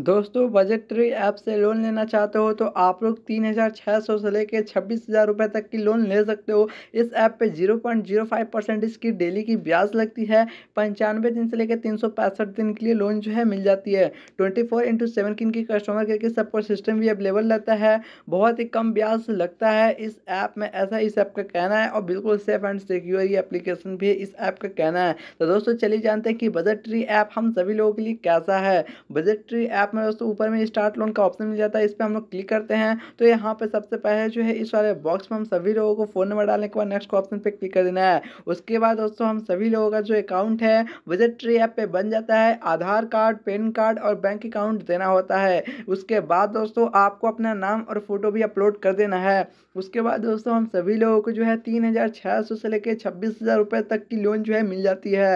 दोस्तों budget tree app से loan लेना चाहते हो तो आप लोग तीन हज़ार छः सौ से लेकर छब्बीस हज़ार रुपये तक की लोन ले सकते हो इस ऐप पे zero point zero five percent इसकी डेली की ब्याज लगती है पंचानवे दिन से लेकर तीन सौ पैंसठ दिन के लिए लोन जो है मिल जाती है ट्वेंटी फोर इंटू सेवन की इनकी कस्टमर केयर के सपोर्ट सिस्टम भी अवेलेबल रहता है बहुत ही कम ब्याज लगता है इस ऐप में ऐसा इस ऐप का कहना है और बिल्कुल सेफ एंड सिक्योर ये एप्लीकेशन भी इस ऐप का कहना है तो दोस्तों चलिए जानते हैं कि बजट ट्री ऐप हम सभी लोगों के लिए कैसा है बजट ट्री ऐप ऐप में दोस्तों ऊपर में स्टार्ट लोन का ऑप्शन मिल जाता है इस पर हम लोग क्लिक करते हैं तो यहाँ पर सबसे पहले जो है इस वाले बॉक्स में हम सभी लोगों को फ़ोन नंबर डालने के बाद नेक्स्ट ऑप्शन पर क्लिक कर देना है उसके बाद दोस्तों हम सभी लोगों का जो अकाउंट है बजट ऐप पर बन जाता है आधार कार्ड पेन कार्ड और बैंक अकाउंट देना होता है उसके बाद दोस्तों आपको अपना नाम और फोटो भी अपलोड कर देना है उसके बाद दोस्तों हम सभी लोगों को जो है तीन हज़ार छः सौ से लेकर छब्बीस हज़ार रुपये तक की लोन जो है मिल जाती है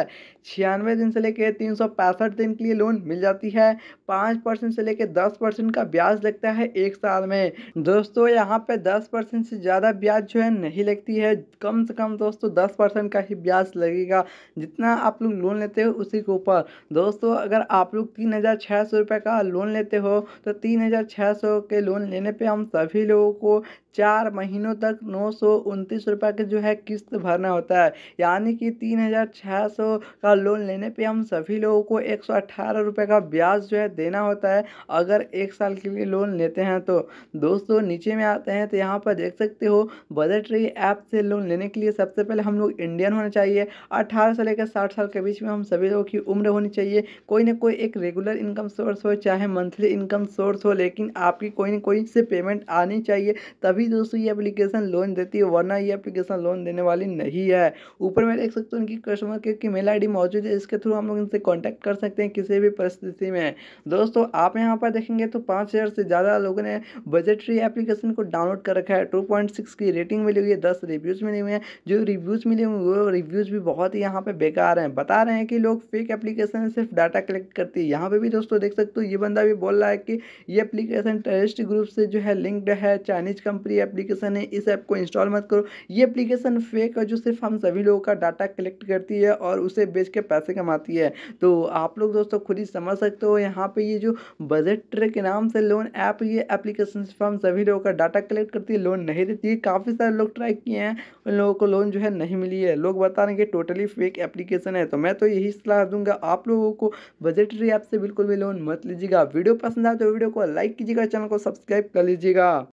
छियानवे दिन से लेकर तीन सौ पैंसठ दिन के लिए लोन मिल जाती है पाँच पाँच परसेंट से लेकर दस परसेंट का ब्याज लगता है एक साल में दोस्तों यहाँ पे दस परसेंट से ज़्यादा ब्याज जो है नहीं लगती है कम से कम दोस्तों दस परसेंट का ही ब्याज लगेगा जितना आप लोग लोन लेते हो उसी के ऊपर दोस्तों अगर आप लोग तीन हज़ार छः सौ रुपये का लोन लेते हो तो तीन हज़ार छः सौ के लोन लेने पर हम सभी लोगों को चार महीनों तक नौ सौ उनतीस रुपये की जो है किस्त भरना होता है यानी कि तीन हज़ार छः सौ का लोन लेने पे हम सभी लोगों को एक सौ अट्ठारह रुपये का ब्याज जो है देना होता है अगर एक साल के लिए लोन लेते हैं तो दोस्तों नीचे में आते हैं तो यहाँ पर देख सकते हो रही ऐप से लोन लेने के लिए सबसे पहले हम लोग इंडियन होना चाहिए अठारह से लेकर साठ साल के बीच में हम सभी लोगों की उम्र होनी चाहिए कोई ना कोई एक रेगुलर इनकम सोर्स हो चाहे मंथली इनकम सोर्स हो लेकिन आपकी कोई ना कोई से पेमेंट आनी चाहिए तभी दोस्तों ये एप्लीकेशन लोन देती है वरना ये एप्लीकेशन लोन देने वाली नहीं है ऊपर में देख सकते हो इनकी कस्टमर केयर की मेल आई मौजूद है इसके थ्रू हम लोग इनसे कॉन्टैक्ट कर सकते हैं किसी भी परिस्थिति में दोस्तों दोस्तों आप यहाँ पर देखेंगे तो पाँच हज़ार से ज़्यादा लोगों ने बजटरी एप्लीकेशन को डाउनलोड कर रखा है टू पॉइंट सिक्स की रेटिंग मिली हुई है दस रिव्यूज़ मिले हुए हैं जो रिव्यूज़ मिले हुए वो रिव्यूज़ भी बहुत ही यहाँ पर बेकार हैं बता रहे हैं कि लोग फेक एप्लीकेशन सिर्फ डाटा कलेक्ट करती है यहाँ पर भी दोस्तों देख सकते हो ये बंदा भी बोल रहा है कि ये एप्लीकेशन टेरिस्ट ग्रुप से जो है लिंक्ड है चाइनीज कंपनी एप्लीकेशन है इस ऐप को इंस्टॉल मत करो ये एप्लीकेशन फेक है जो सिर्फ हम सभी लोगों का डाटा कलेक्ट करती है और उसे बेच के पैसे कमाती है तो आप लोग दोस्तों खुद ही समझ सकते हो यहाँ पे ये जो जो बजट ट्रे के नाम से लोन ऐप ये एप्लीकेशन फॉर्म सभी लोगों का डाटा कलेक्ट करती है लोन नहीं देती है काफ़ी सारे लोग ट्राई किए हैं उन लोगों को लोन जो है नहीं मिली है लोग बता रहे हैं कि टोटली फेक एप्लीकेशन है तो मैं तो यही सलाह दूंगा आप लोगों को बजट ट्रे ऐप से बिल्कुल भी लोन मत लीजिएगा वीडियो पसंद आए तो वीडियो को लाइक कीजिएगा चैनल को सब्सक्राइब कर लीजिएगा